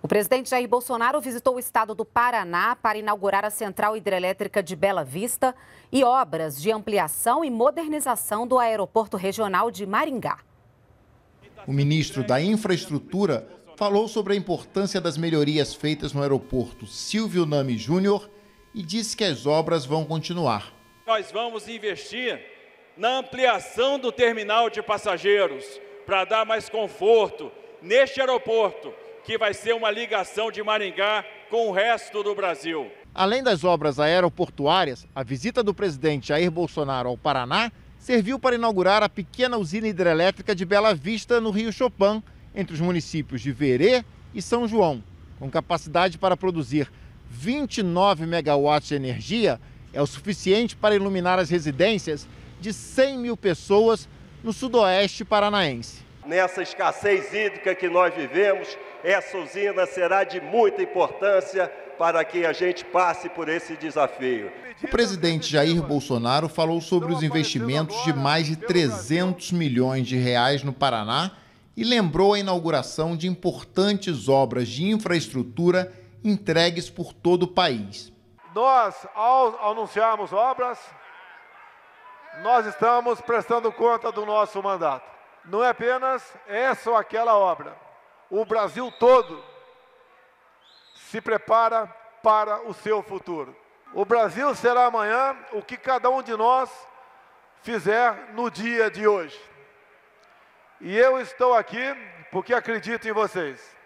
O presidente Jair Bolsonaro visitou o estado do Paraná para inaugurar a central hidrelétrica de Bela Vista e obras de ampliação e modernização do aeroporto regional de Maringá. O ministro da Infraestrutura falou sobre a importância das melhorias feitas no aeroporto Silvio Nami Júnior e disse que as obras vão continuar. Nós vamos investir na ampliação do terminal de passageiros para dar mais conforto neste aeroporto que vai ser uma ligação de Maringá com o resto do Brasil. Além das obras aeroportuárias, a visita do presidente Jair Bolsonaro ao Paraná serviu para inaugurar a pequena usina hidrelétrica de Bela Vista, no Rio Chopin, entre os municípios de Verê e São João. Com capacidade para produzir 29 megawatts de energia, é o suficiente para iluminar as residências de 100 mil pessoas no sudoeste paranaense nessa escassez hídrica que nós vivemos, essa usina será de muita importância para que a gente passe por esse desafio. O presidente Jair Bolsonaro falou sobre os investimentos de mais de 300 milhões de reais no Paraná e lembrou a inauguração de importantes obras de infraestrutura entregues por todo o país. Nós, ao anunciarmos obras, nós estamos prestando conta do nosso mandato não é apenas essa ou aquela obra. O Brasil todo se prepara para o seu futuro. O Brasil será amanhã o que cada um de nós fizer no dia de hoje. E eu estou aqui porque acredito em vocês.